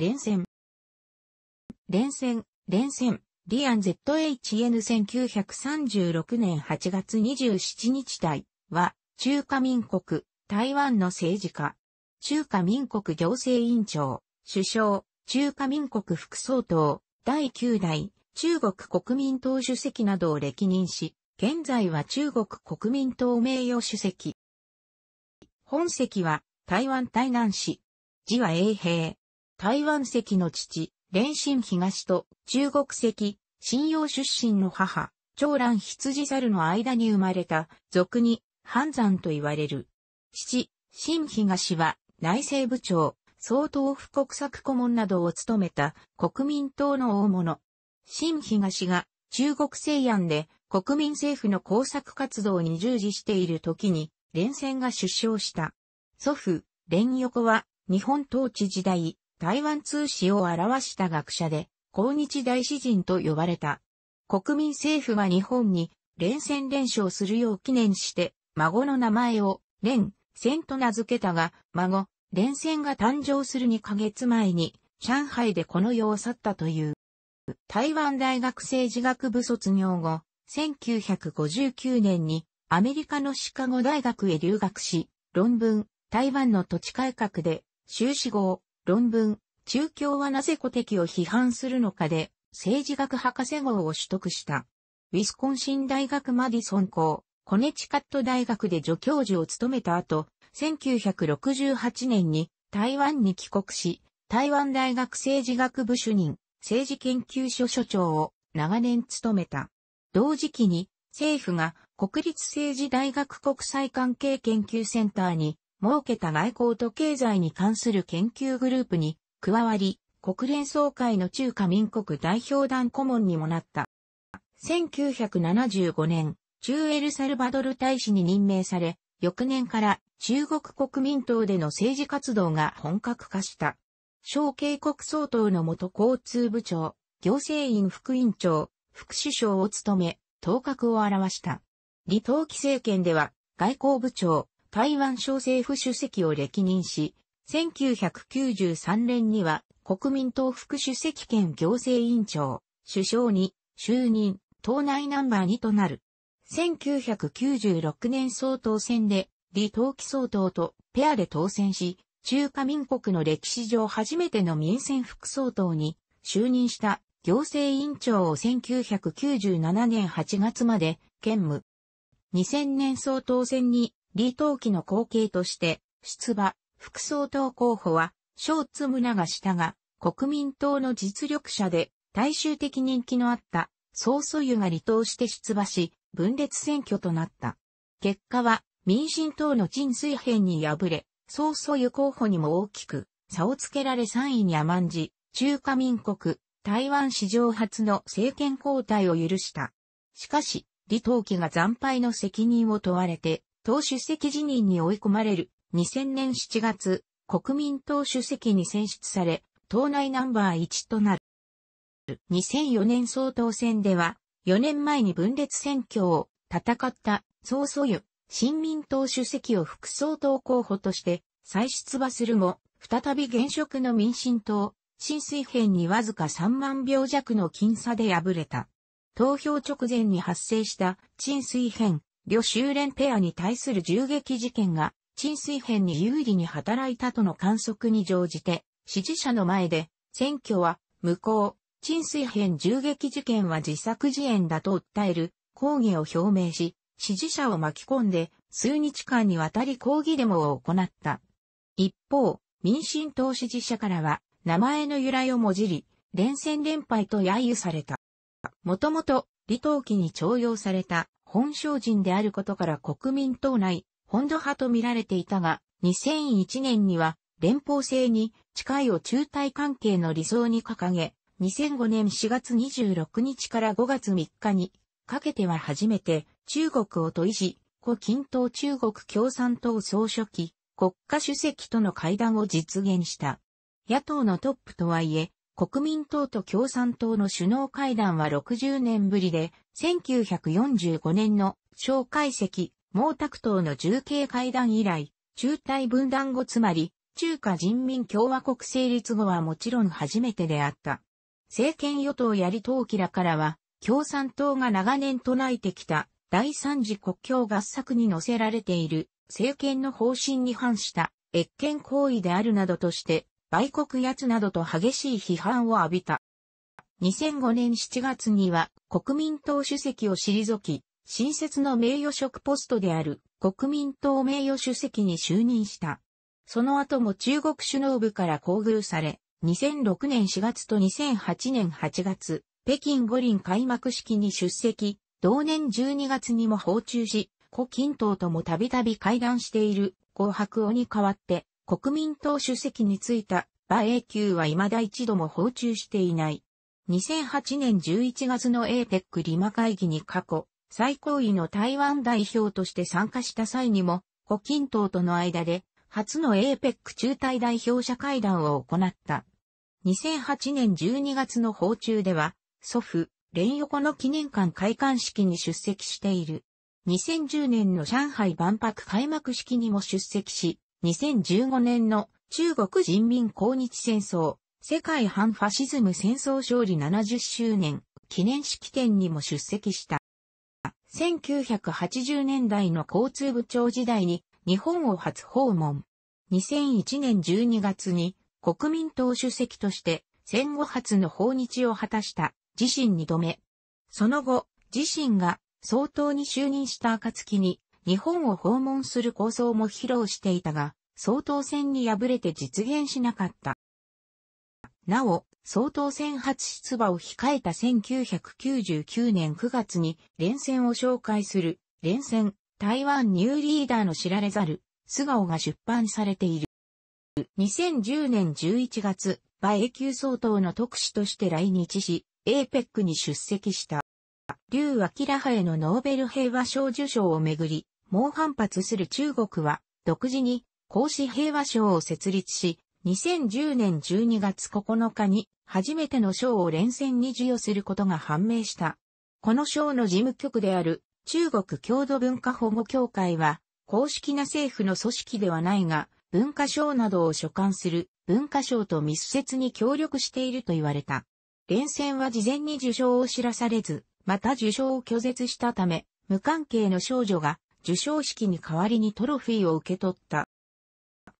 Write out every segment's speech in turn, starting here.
連戦。連戦、連戦、リアン ZHN1936 年8月27日台は、中華民国、台湾の政治家、中華民国行政委員長、首相、中華民国副総統、第9代、中国国民党主席などを歴任し、現在は中国国民党名誉主席。本籍は台湾台南市。字は永平。台湾籍の父、連心東と中国籍、信用出身の母、長蘭羊猿の間に生まれた、俗に、半山と言われる。父、新東は、内政部長、総統府国策顧問などを務めた国民党の大物。新東が中国西安で国民政府の工作活動に従事している時に連戦が出生した。祖父、連横は日本統治時代、台湾通史を表した学者で、抗日大詩人と呼ばれた。国民政府は日本に連戦連勝するよう記念して、孫の名前を連戦と名付けたが、孫、連戦が誕生する2ヶ月前に、上海でこの世を去ったという。台湾大学政治学部卒業後、1959年にアメリカのシカゴ大学へ留学し、論文、台湾の土地改革で修士号、論文、中共はなぜ古敵を批判するのかで、政治学博士号を取得した。ウィスコンシン大学マディソン校、コネチカット大学で助教授を務めた後、1968年に台湾に帰国し、台湾大学政治学部主任、政治研究所所長を長年務めた。同時期に政府が国立政治大学国際関係研究センターに設けた外交と経済に関する研究グループに加わり、国連総会の中華民国代表団顧問にもなった。1975年、中エルサルバドル大使に任命され、翌年から中国国民党での政治活動が本格化した。小渓国総統の元交通部長、行政院副院長、副首相を務め、頭角を表した。李登輝政権では、外交部長、台湾省政府主席を歴任し、1993年には国民党副主席兼行政委員長、首相に就任、党内ナンバー2となる。1996年総統選で、李登輝総統とペアで当選し、中華民国の歴史上初めての民選副総統に就任した行政委員長を1997年8月まで兼務。2000年総統選に李登輝の後継として、出馬、副総統候補は、小津村がしたが、国民党の実力者で、大衆的人気のあった、総素湯が離党して出馬し、分裂選挙となった。結果は、民進党の陳水編に敗れ、総素湯候補にも大きく、差をつけられ3位に甘んじ、中華民国、台湾史上初の政権交代を許した。しかし、李登輝が惨敗の責任を問われて、党主席辞任に追い込まれる2000年7月、国民党主席に選出され、党内ナンバー1となる。2004年総統選では、4年前に分裂選挙を戦った総操湯、新民党主席を副総統候補として再出馬するも、再び現職の民進党、新水平にわずか3万票弱の僅差で敗れた。投票直前に発生した陳水編、旅修連ペアに対する銃撃事件が、沈水編に有利に働いたとの観測に乗じて、支持者の前で、選挙は無効、沈水編銃撃事件は自作自演だと訴える抗議を表明し、支持者を巻き込んで数日間にわたり抗議デモを行った。一方、民進党支持者からは名前の由来をもじり、連戦連敗と揶揄された。もともと、李登輝に徴用された本省人であることから国民党内、本土派と見られていたが、2001年には連邦制に近いを中大関係の理想に掲げ、2005年4月26日から5月3日にかけては初めて中国を問いし、胡錦涛中国共産党総書記、国家主席との会談を実現した。野党のトップとはいえ、国民党と共産党の首脳会談は60年ぶりで、1945年の蒋介石、毛沢東の重慶会談以来、中台分断後つまり、中華人民共和国成立後はもちろん初めてであった。政権与党やり登輝らからは、共産党が長年唱えてきた第三次国境合作に載せられている政権の方針に反した越権行為であるなどとして売国奴などと激しい批判を浴びた。2005年7月には国民党主席を退き、新設の名誉職ポストである国民党名誉主席に就任した。その後も中国首脳部から厚遇され、2006年4月と2008年8月、北京五輪開幕式に出席、同年12月にも訪中し、胡錦涛ともたびたび会談している紅白をに代わって、国民党主席に就いた馬英九は未だ一度も訪中していない。2008年11月の APEC リマ会議に過去、最高位の台湾代表として参加した際にも、胡錦涛との間で、初の APEC 中台代表者会談を行った。2008年12月の訪中では、祖父、連横の記念館開館式に出席している。2010年の上海万博開幕式にも出席し、2015年の中国人民抗日戦争、世界反ファシズム戦争勝利70周年記念式典にも出席した。1980年代の交通部長時代に日本を初訪問。2001年12月に国民党主席として戦後初の訪日を果たした自身2度目。その後、自身が総統に就任した暁に日本を訪問する構想も披露していたが、総統選に敗れて実現しなかった。なお、総統選初出馬を控えた1999年9月に連戦を紹介する連戦台湾ニューリーダーの知られざる素顔が出版されている。2010年11月、馬英九総統の特使として来日し、APEC に出席した。劉明派へのノーベル平和賞受賞をめぐり、猛反発する中国は、独自に、孔子平和賞を設立し、2010年12月9日に、初めての賞を連戦に授与することが判明した。この賞の事務局である、中国郷土文化保護協会は、公式な政府の組織ではないが、文化賞などを所管する文化賞と密接に協力していると言われた。連戦は事前に受賞を知らされず、また受賞を拒絶したため、無関係の少女が受賞式に代わりにトロフィーを受け取った。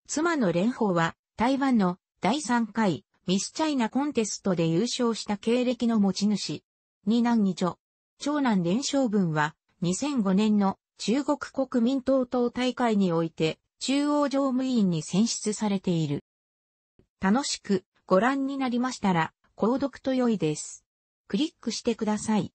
妻の蓮舫は台湾の第3回ミスチャイナコンテストで優勝した経歴の持ち主。二男二女。長男蓮舫文は2005年の中国国民党党大会において中央常務委員に選出されている。楽しくご覧になりましたら、購読と良いです。クリックしてください。